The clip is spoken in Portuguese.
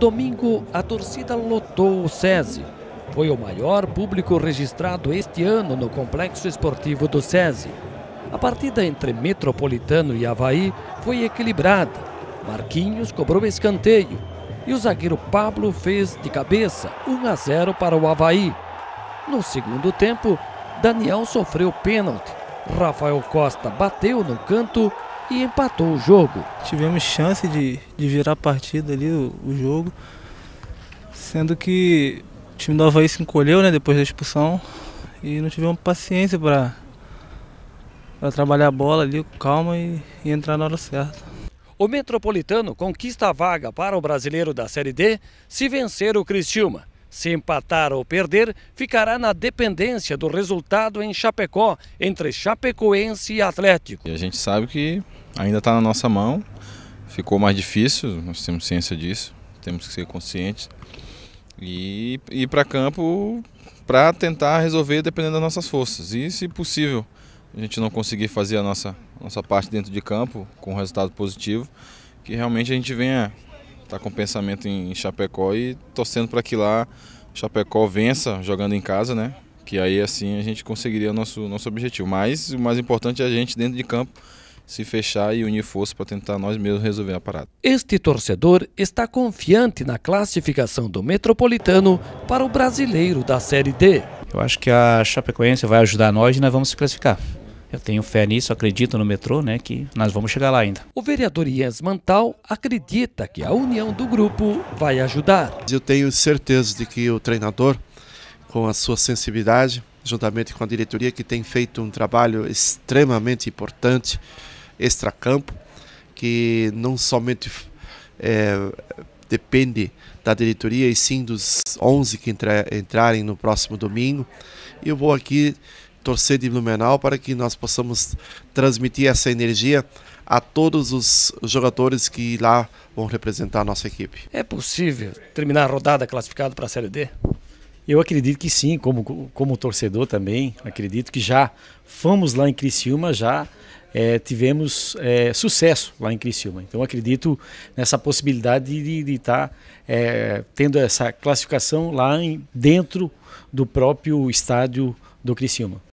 Domingo, a torcida lotou o SESI. Foi o maior público registrado este ano no Complexo Esportivo do SESI. A partida entre Metropolitano e Havaí foi equilibrada. Marquinhos cobrou escanteio e o zagueiro Pablo fez de cabeça 1 a 0 para o Havaí. No segundo tempo, Daniel sofreu pênalti. Rafael Costa bateu no canto e empatou o jogo. Tivemos chance de, de virar a partida ali, o, o jogo, sendo que o time do Havaí se encolheu né, depois da expulsão e não tivemos paciência para trabalhar a bola ali, calma e, e entrar na hora certa. O Metropolitano conquista a vaga para o brasileiro da Série D se vencer o Cristilma se empatar ou perder, ficará na dependência do resultado em Chapecó, entre Chapecoense e Atlético. E a gente sabe que ainda está na nossa mão, ficou mais difícil, nós temos ciência disso, temos que ser conscientes. E ir para campo para tentar resolver dependendo das nossas forças. E, se possível, a gente não conseguir fazer a nossa, a nossa parte dentro de campo com um resultado positivo, que realmente a gente venha está com pensamento em Chapecó e torcendo para que lá Chapecó vença jogando em casa, né? Que aí assim a gente conseguiria nosso nosso objetivo. Mas o mais importante é a gente dentro de campo se fechar e unir forças para tentar nós mesmos resolver a parada. Este torcedor está confiante na classificação do Metropolitano para o brasileiro da Série D. Eu acho que a Chapecoense vai ajudar nós e nós vamos se classificar. Eu tenho fé nisso, acredito no metrô, né, que nós vamos chegar lá ainda. O vereador Ians Mantal acredita que a união do grupo vai ajudar. Eu tenho certeza de que o treinador, com a sua sensibilidade, juntamente com a diretoria, que tem feito um trabalho extremamente importante, extracampo, que não somente é, depende da diretoria e sim dos 11 que entra, entrarem no próximo domingo. Eu vou aqui torcer de Blumenau para que nós possamos transmitir essa energia a todos os jogadores que lá vão representar a nossa equipe. É possível terminar a rodada classificado para a Série D? Eu acredito que sim, como, como torcedor também, acredito que já fomos lá em Criciúma, já é, tivemos é, sucesso lá em Criciúma. Então acredito nessa possibilidade de estar tá, é, tendo essa classificação lá em, dentro do próprio estádio do Criciúma.